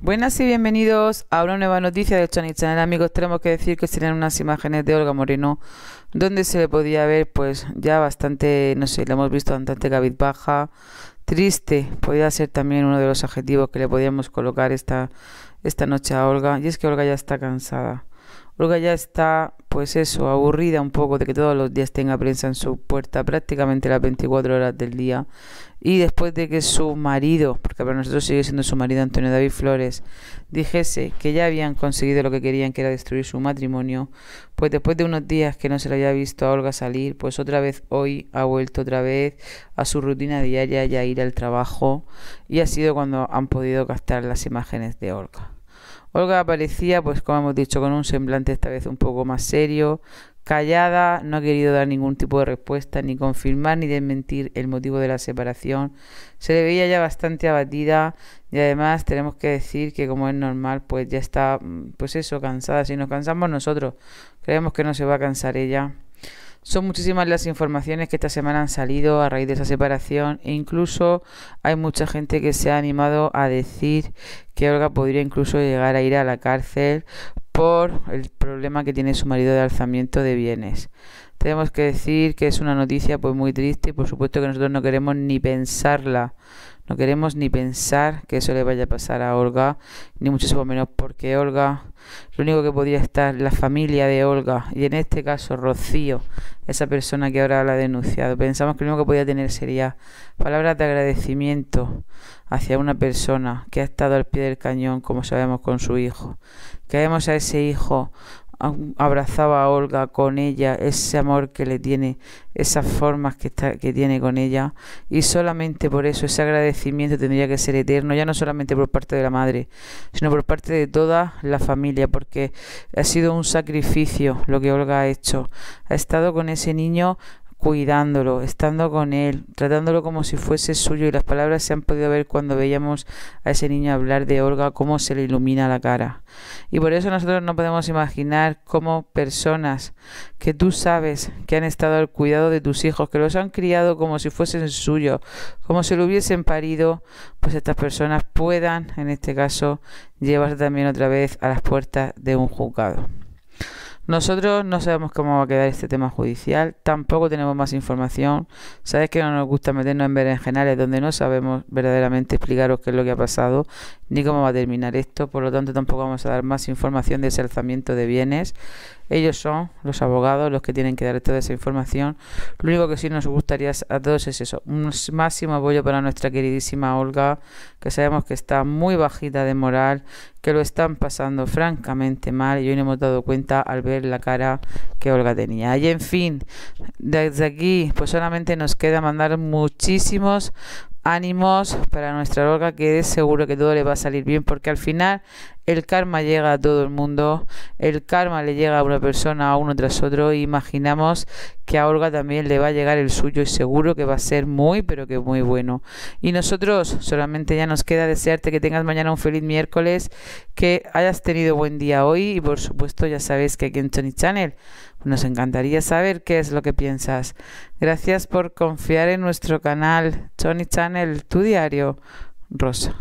Buenas y bienvenidos a una nueva noticia de Chony Channel. Amigos, tenemos que decir que serían unas imágenes de Olga Moreno donde se le podía ver, pues ya bastante, no sé, le hemos visto bastante baja triste. Podía ser también uno de los adjetivos que le podíamos colocar esta, esta noche a Olga. Y es que Olga ya está cansada. Olga ya está, pues eso, aburrida un poco de que todos los días tenga prensa en su puerta prácticamente las 24 horas del día. Y después de que su marido, porque para nosotros sigue siendo su marido Antonio David Flores, dijese que ya habían conseguido lo que querían, que era destruir su matrimonio, pues después de unos días que no se le había visto a Olga salir, pues otra vez hoy ha vuelto otra vez a su rutina diaria y a ir al trabajo. Y ha sido cuando han podido captar las imágenes de Olga. Olga aparecía, pues como hemos dicho, con un semblante esta vez un poco más serio, callada, no ha querido dar ningún tipo de respuesta, ni confirmar ni desmentir el motivo de la separación. Se le veía ya bastante abatida y además tenemos que decir que como es normal, pues ya está, mm, pues eso, cansada. Si nos cansamos nosotros, creemos que no se va a cansar ella. Son muchísimas las informaciones que esta semana han salido a raíz de esa separación e incluso hay mucha gente que se ha animado a decir que Olga podría incluso llegar a ir a la cárcel por el problema que tiene su marido de alzamiento de bienes tenemos que decir que es una noticia pues muy triste y por supuesto que nosotros no queremos ni pensarla. No queremos ni pensar que eso le vaya a pasar a Olga, ni mucho menos porque Olga, lo único que podría estar la familia de Olga, y en este caso Rocío, esa persona que ahora la ha denunciado. Pensamos que lo único que podía tener sería palabras de agradecimiento hacia una persona que ha estado al pie del cañón, como sabemos, con su hijo. Que a ese hijo abrazaba a Olga con ella, ese amor que le tiene, esas formas que, que tiene con ella. Y solamente por eso, ese agradecimiento tendría que ser eterno, ya no solamente por parte de la madre, sino por parte de toda la familia, porque ha sido un sacrificio lo que Olga ha hecho. Ha estado con ese niño cuidándolo, estando con él, tratándolo como si fuese suyo y las palabras se han podido ver cuando veíamos a ese niño hablar de Olga cómo se le ilumina la cara. Y por eso nosotros no podemos imaginar cómo personas que tú sabes que han estado al cuidado de tus hijos, que los han criado como si fuesen suyos, como si lo hubiesen parido, pues estas personas puedan, en este caso, llevarse también otra vez a las puertas de un juzgado. Nosotros no sabemos cómo va a quedar este tema judicial, tampoco tenemos más información. Sabes que no nos gusta meternos en berenjenales donde no sabemos verdaderamente explicaros qué es lo que ha pasado ni cómo va a terminar esto, por lo tanto tampoco vamos a dar más información de ese alzamiento de bienes. Ellos son los abogados los que tienen que dar toda esa información. Lo único que sí nos gustaría a todos es eso, un máximo apoyo para nuestra queridísima Olga, que sabemos que está muy bajita de moral, que lo están pasando francamente mal y hoy no hemos dado cuenta al ver la cara que Olga tenía. Y en fin, desde aquí pues solamente nos queda mandar muchísimos, ánimos para nuestra Olga que es seguro que todo le va a salir bien porque al final el karma llega a todo el mundo, el karma le llega a una persona a uno tras otro, imaginamos que a Olga también le va a llegar el suyo y seguro que va a ser muy, pero que muy bueno. Y nosotros solamente ya nos queda desearte que tengas mañana un feliz miércoles, que hayas tenido buen día hoy y por supuesto ya sabes que aquí en Tony Channel nos encantaría saber qué es lo que piensas. Gracias por confiar en nuestro canal Tony Channel, tu diario, Rosa.